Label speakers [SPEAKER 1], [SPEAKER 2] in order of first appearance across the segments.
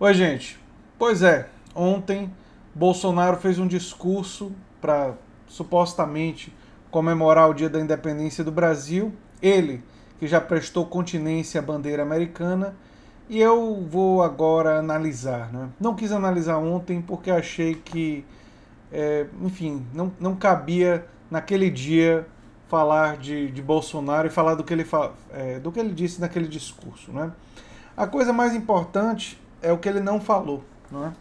[SPEAKER 1] Oi, gente. Pois é, ontem Bolsonaro fez um discurso para supostamente comemorar o Dia da Independência do Brasil. Ele, que já prestou continência à bandeira americana, e eu vou agora analisar. Né? Não quis analisar ontem porque achei que, é, enfim, não, não cabia naquele dia falar de, de Bolsonaro e falar do que, ele, é, do que ele disse naquele discurso. Né? A coisa mais importante é o que ele não falou. Não é?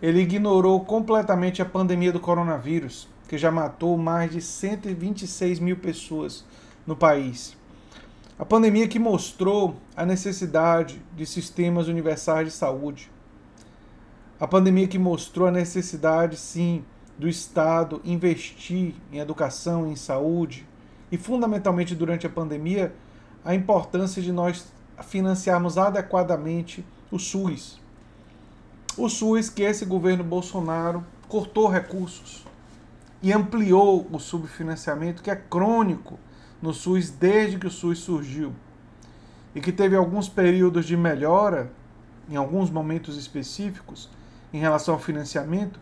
[SPEAKER 1] Ele ignorou completamente a pandemia do coronavírus, que já matou mais de 126 mil pessoas no país. A pandemia que mostrou a necessidade de sistemas universais de saúde. A pandemia que mostrou a necessidade, sim, do Estado investir em educação, em saúde e, fundamentalmente, durante a pandemia, a importância de nós financiarmos adequadamente o SUS. O SUS que é esse governo Bolsonaro cortou recursos e ampliou o subfinanciamento que é crônico no SUS desde que o SUS surgiu e que teve alguns períodos de melhora em alguns momentos específicos em relação ao financiamento,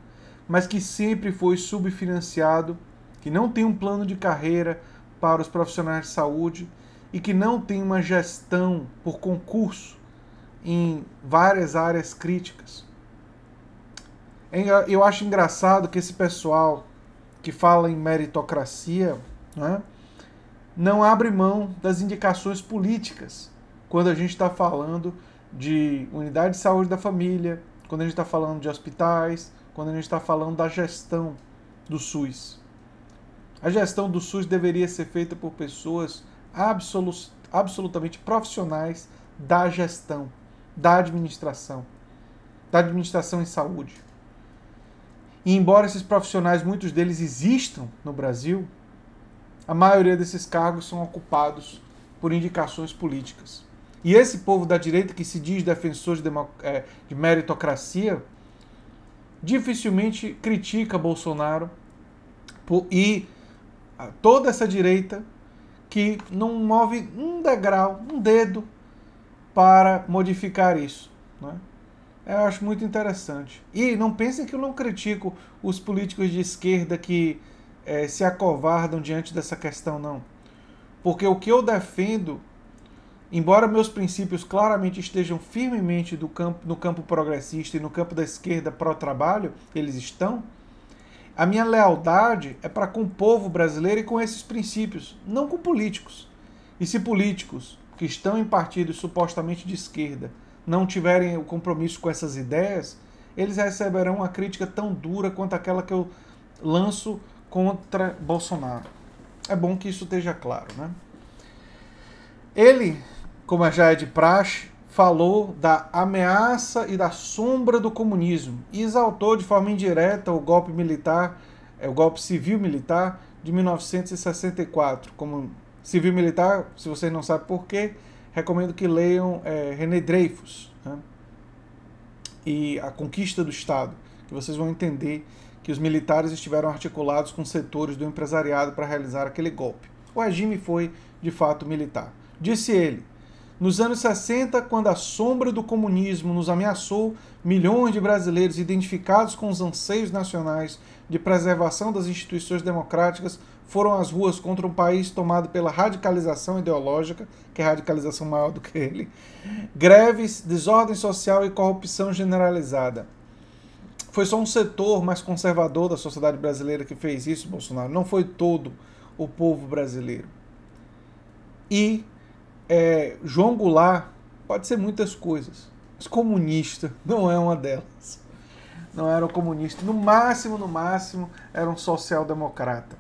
[SPEAKER 1] mas que sempre foi subfinanciado, que não tem um plano de carreira para os profissionais de saúde e que não tem uma gestão por concurso em várias áreas críticas. É eu acho engraçado que esse pessoal que fala em meritocracia né, não abre mão das indicações políticas quando a gente está falando de unidade de saúde da família, quando a gente está falando de hospitais, quando a gente está falando da gestão do SUS. A gestão do SUS deveria ser feita por pessoas absolut absolutamente profissionais da gestão da administração, da administração em saúde. E embora esses profissionais, muitos deles existam no Brasil, a maioria desses cargos são ocupados por indicações políticas. E esse povo da direita que se diz defensor de, é, de meritocracia dificilmente critica Bolsonaro por, e ah, toda essa direita que não move um degrau, um dedo para modificar isso. Né? Eu acho muito interessante. E não pensem que eu não critico os políticos de esquerda que é, se acovardam diante dessa questão, não. Porque o que eu defendo, embora meus princípios claramente estejam firmemente do campo, no campo progressista e no campo da esquerda pró-trabalho, eles estão, a minha lealdade é para com o povo brasileiro e com esses princípios, não com políticos. E se políticos que estão em partidos supostamente de esquerda não tiverem o compromisso com essas ideias, eles receberão uma crítica tão dura quanto aquela que eu lanço contra Bolsonaro. É bom que isso esteja claro, né? Ele, como é já é de praxe, falou da ameaça e da sombra do comunismo e exaltou de forma indireta o golpe militar, é, o golpe civil militar de 1964 como civil militar, se vocês não sabem por quê, recomendo que leiam é, René Dreyfus né? e A Conquista do Estado, que vocês vão entender que os militares estiveram articulados com setores do empresariado para realizar aquele golpe. O regime foi, de fato, militar. Disse ele: nos anos 60, quando a sombra do comunismo nos ameaçou, milhões de brasileiros identificados com os anseios nacionais de preservação das instituições democráticas foram às ruas contra um país tomado pela radicalização ideológica, que é radicalização maior do que ele, greves, desordem social e corrupção generalizada. Foi só um setor mais conservador da sociedade brasileira que fez isso, Bolsonaro. Não foi todo o povo brasileiro. E é, João Goulart pode ser muitas coisas, mas comunista não é uma delas. Não era um comunista. No máximo, no máximo, era um social-democrata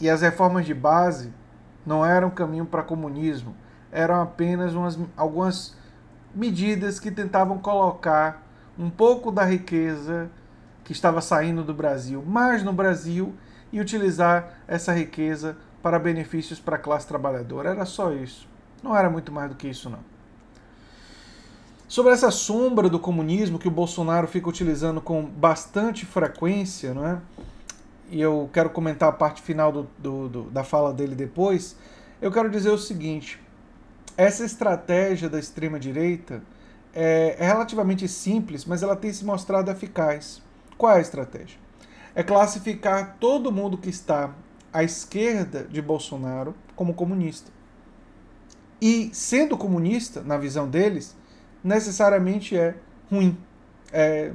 [SPEAKER 1] e as reformas de base não eram caminho para comunismo, eram apenas umas, algumas medidas que tentavam colocar um pouco da riqueza que estava saindo do Brasil, mais no Brasil, e utilizar essa riqueza para benefícios para a classe trabalhadora. Era só isso. Não era muito mais do que isso, não. Sobre essa sombra do comunismo que o Bolsonaro fica utilizando com bastante frequência, não é? e eu quero comentar a parte final do, do, do, da fala dele depois, eu quero dizer o seguinte: essa estratégia da extrema-direita é, é relativamente simples, mas ela tem se mostrado eficaz. Qual é a estratégia? É classificar todo mundo que está à esquerda de Bolsonaro como comunista. E, sendo comunista, na visão deles, necessariamente é ruim, é,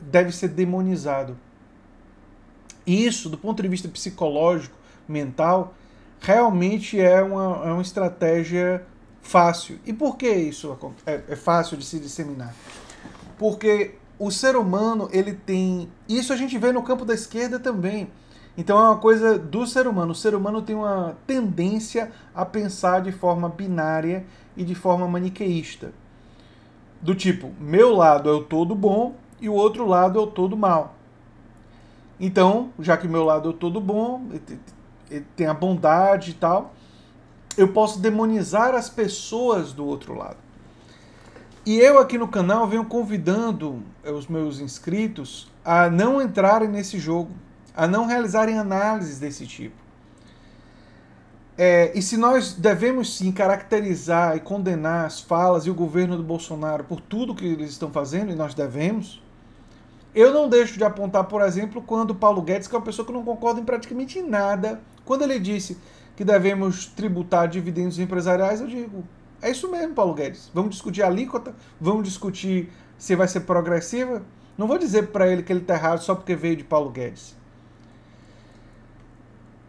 [SPEAKER 1] deve ser demonizado. Isso, do ponto de vista psicológico, mental, realmente é uma, é uma estratégia fácil. E por que isso é, é fácil de se disseminar? Porque o ser humano, ele tem. Isso a gente vê no campo da esquerda também. Então é uma coisa do ser humano. O ser humano tem uma tendência a pensar de forma binária e de forma maniqueísta. Do tipo, meu lado é o todo bom e o outro lado é o todo mal. Então, já que meu lado é todo bom, tem a bondade e tal, eu posso demonizar as pessoas do outro lado. E eu aqui no canal venho convidando eh, os meus inscritos a não entrarem nesse jogo, a não realizarem análises desse tipo. É, e se nós devemos sim caracterizar e condenar as falas e o governo do Bolsonaro por tudo que eles estão fazendo, e nós devemos, eu não deixo de apontar, por exemplo, quando Paulo Guedes, que é uma pessoa que eu não concordo em praticamente nada, quando ele disse que devemos tributar dividendos empresariais, eu digo, é isso mesmo, Paulo Guedes. Vamos discutir a alíquota, vamos discutir se vai ser progressiva. Não vou dizer para ele que ele está errado só porque veio de Paulo Guedes.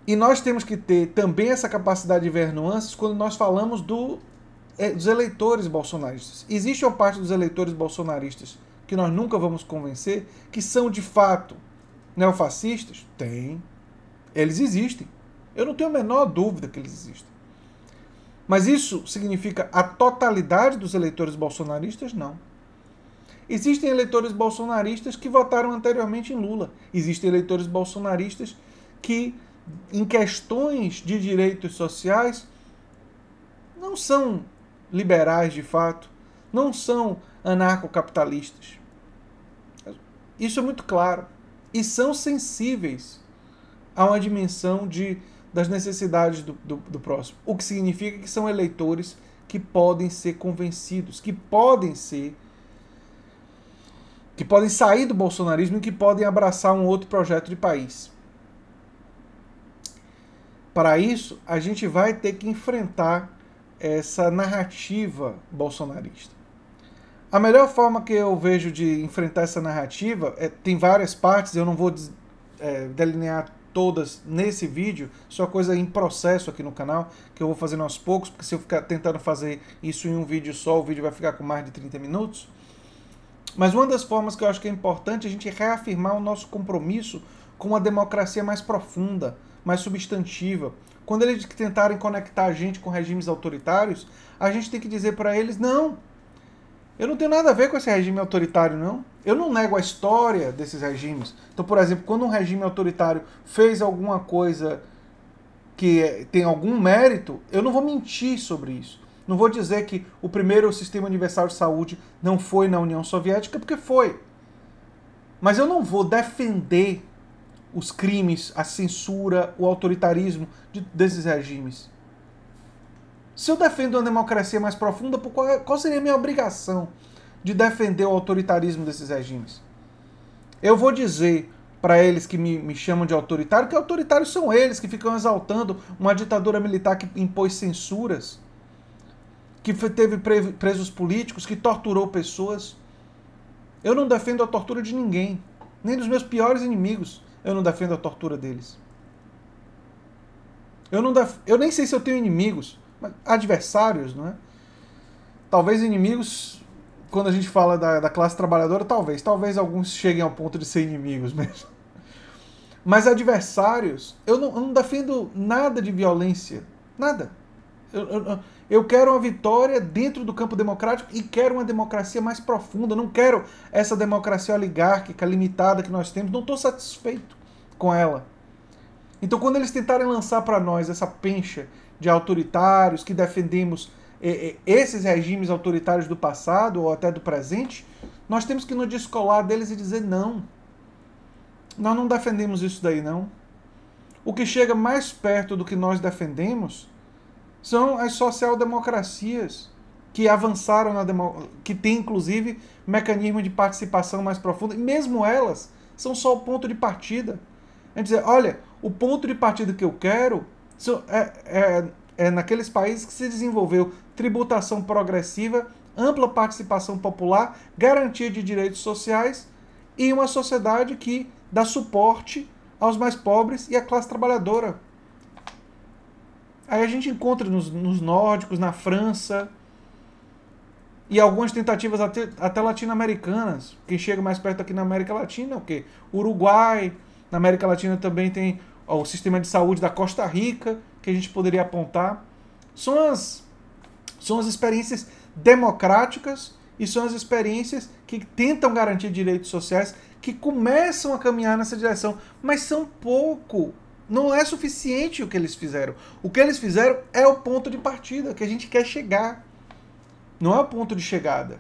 [SPEAKER 1] E nós temos que ter também essa capacidade de ver nuances quando nós falamos do, é, dos eleitores bolsonaristas. Existe uma parte dos eleitores bolsonaristas que nós nunca vamos convencer, que são de fato neofascistas? Tem. Eles existem. Eu não tenho a menor dúvida que eles existem. Mas isso significa a totalidade dos eleitores bolsonaristas? Não. Existem eleitores bolsonaristas que votaram anteriormente em Lula. Existem eleitores bolsonaristas que, em questões de direitos sociais, não são liberais de fato, não são anarcocapitalistas. Isso é muito claro. E são sensíveis a uma dimensão de, das necessidades do, do, do próximo. O que significa que são eleitores que podem ser convencidos, que podem ser. que podem sair do bolsonarismo e que podem abraçar um outro projeto de país. Para isso, a gente vai ter que enfrentar essa narrativa bolsonarista. A melhor forma que eu vejo de enfrentar essa narrativa é, tem várias partes, eu não vou é, delinear todas nesse vídeo, só coisa em processo aqui no canal, que eu vou fazer aos poucos, porque se eu ficar tentando fazer isso em um vídeo só, o vídeo vai ficar com mais de 30 minutos. Mas uma das formas que eu acho que é importante é a gente reafirmar o nosso compromisso com uma democracia mais profunda, mais substantiva. Quando eles tentarem conectar a gente com regimes autoritários, a gente tem que dizer para eles: não, eu não tenho nada a ver com esse regime autoritário, não. Eu não nego a história desses regimes. Então, por exemplo, quando um regime autoritário fez alguma coisa que é, tem algum mérito, eu não vou mentir sobre isso. Não vou dizer que o primeiro sistema universal de saúde não foi na União Soviética, porque foi. Mas eu não vou defender os crimes, a censura, o autoritarismo de, desses regimes. Se eu defendo uma democracia mais profunda, qual, qual seria a minha obrigação de defender o autoritarismo desses regimes? Eu vou dizer para eles que me, me, chamam de autoritário que autoritários são eles que ficam exaltando uma ditadura militar que impôs censuras, que teve presos políticos, que torturou pessoas. Eu não defendo a tortura de ninguém, nem dos meus piores inimigos. Eu não defendo a tortura deles. Eu, não def... eu nem sei se eu tenho inimigos adversários, não é? Talvez inimigos, quando a gente fala da, da classe trabalhadora, talvez, talvez alguns cheguem ao ponto de ser inimigos mesmo. Mas adversários, eu não, eu não defendo nada de violência, nada. Eu, eu, eu, quero uma vitória dentro do campo democrático e quero uma democracia mais profunda. não quero essa democracia oligárquica limitada que nós temos. Não estou satisfeito com ela. Então, quando eles tentarem lançar para nós essa pencha de autoritários, que defendemos eh, eh, esses regimes autoritários do passado ou até do presente, nós temos que nos descolar deles e dizer não. Nós não defendemos isso daí, não. O que chega mais perto do que nós defendemos são as social-democracias que avançaram na demo... que tem inclusive mecanismo de participação mais profundo, e mesmo elas são só o ponto de partida. É dizer, olha, o ponto de partida que eu quero é, é, é naqueles países que se desenvolveu tributação progressiva, ampla participação popular, garantia de direitos sociais e uma sociedade que dá suporte aos mais pobres e à classe trabalhadora. Aí a gente encontra nos, nos nórdicos, na França e algumas tentativas até, até latino-americanas. Quem chega mais perto aqui na América Latina é o quê? Uruguai. Na América Latina também tem o sistema de saúde da Costa Rica, que a gente poderia apontar. São as, são as experiências democráticas e são as experiências que tentam garantir direitos sociais, que começam a caminhar nessa direção, mas são pouco. Não é suficiente o que eles fizeram. O que eles fizeram é o ponto de partida que a gente quer chegar. Não é o ponto de chegada.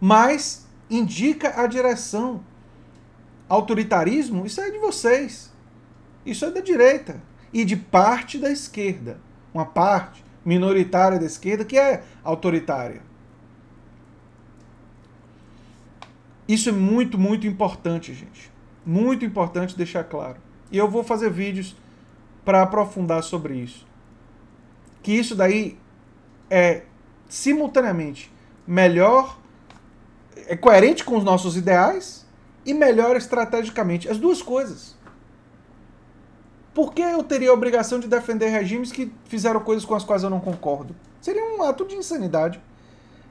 [SPEAKER 1] Mas indica a direção. Autoritarismo, isso é de vocês. Isso é da direita e de parte da esquerda, uma parte minoritária da esquerda que é autoritária. Isso é muito, muito importante, gente. Muito importante deixar claro. E eu vou fazer vídeos para aprofundar sobre isso. Que isso daí é simultaneamente melhor, é coerente com os nossos ideais e melhor estrategicamente. As duas coisas por que eu teria a obrigação de defender regimes que fizeram coisas com as quais eu não concordo? Seria um ato de insanidade.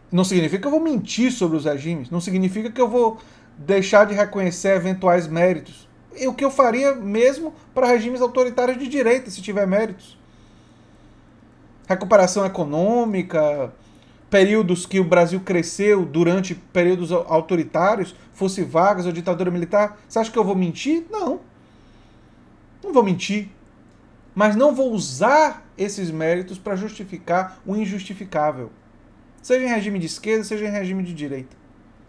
[SPEAKER 1] Não significa que eu vou mentir sobre os regimes, não significa que eu vou deixar de reconhecer eventuais méritos. E o que eu faria mesmo para regimes autoritários de direita, se tiver méritos. Recuperação econômica, períodos que o Brasil cresceu durante períodos autoritários, fosse vagas ou ditadura militar. Você acha que eu vou mentir? Não. Não vou mentir, mas não vou usar esses méritos para justificar o injustificável. Seja em regime de esquerda, seja em regime de direita.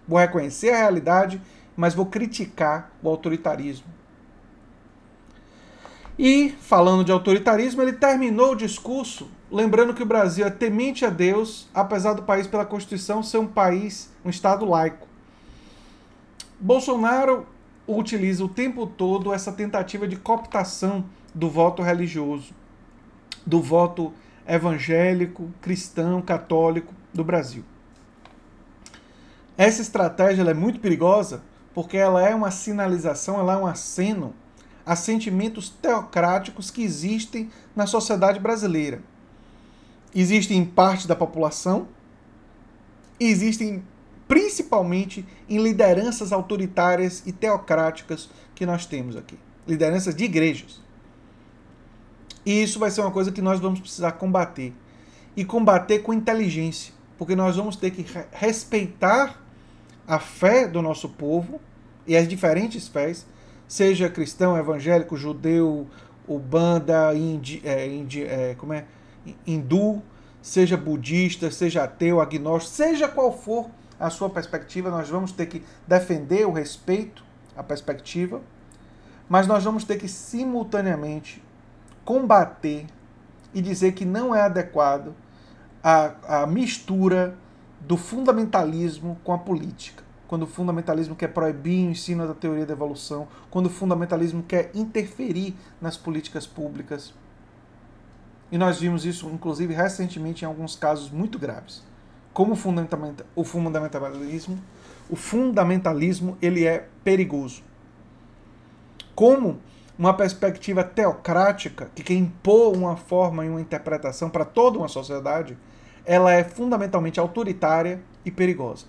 [SPEAKER 1] Vou reconhecer a realidade, mas vou criticar o autoritarismo. E, falando de autoritarismo, ele terminou o discurso lembrando que o Brasil é temente a Deus, apesar do país, pela Constituição, ser um país, um Estado laico. Bolsonaro utiliza o tempo todo essa tentativa de cooptação do voto religioso, do voto evangélico, cristão, católico do Brasil. Essa estratégia é muito perigosa porque ela é uma sinalização, ela é um aceno a sentimentos teocráticos que existem na sociedade brasileira. Existem em parte da população, existem principalmente em lideranças autoritárias e teocráticas que nós temos aqui lideranças de igrejas. E isso vai ser uma coisa que nós vamos precisar combater. E combater com inteligência, porque nós vamos ter que respeitar a fé do nosso povo e as diferentes fés, seja cristão, evangélico, judeu, ubanda, indi, é, indi, é, como é? hindu, seja budista, seja ateu, agnóstico, seja qual for a sua perspectiva, nós vamos ter que defender o respeito à perspectiva, mas nós vamos ter que simultaneamente combater e dizer que não é adequado a, a mistura do fundamentalismo com a política. Quando o fundamentalismo quer proibir o ensino da teoria da evolução, quando o fundamentalismo quer interferir nas políticas públicas. E nós vimos isso, inclusive, recentemente em alguns casos muito graves como fundamenta, o fundamentalismo, o fundamentalismo ele é perigoso. Como uma perspectiva teocrática que quer impor uma forma e uma interpretação para toda uma sociedade, ela é fundamentalmente autoritária e perigosa.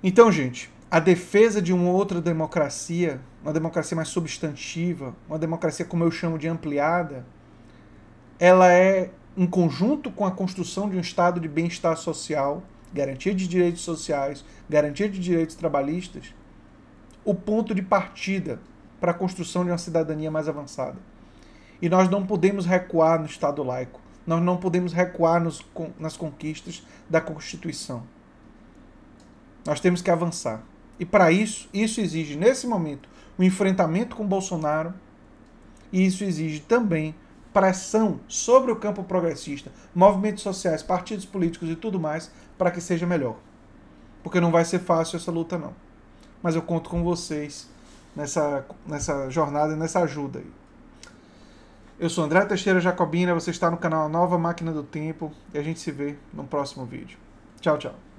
[SPEAKER 1] Então, gente, a defesa de uma outra democracia, uma democracia mais substantiva, uma democracia como eu chamo de ampliada, ela é em conjunto com a construção de um estado de bem-estar social, garantia de direitos sociais, garantia de direitos trabalhistas, o ponto de partida para a construção de uma cidadania mais avançada. E nós não podemos recuar no Estado laico, nós não podemos recuar nos, nas conquistas da Constituição. Nós temos que avançar. E para isso, isso exige, nesse momento, o um enfrentamento com Bolsonaro, e isso exige também pressão sobre o campo progressista, movimentos sociais, partidos políticos e tudo mais, para que seja melhor. Porque não vai ser fácil essa luta, não. Mas eu conto com vocês nessa, nessa jornada e nessa ajuda aí. Eu sou André Teixeira Jacobina, você está no canal Nova Máquina do Tempo e a gente se vê no próximo vídeo. Tchau, tchau.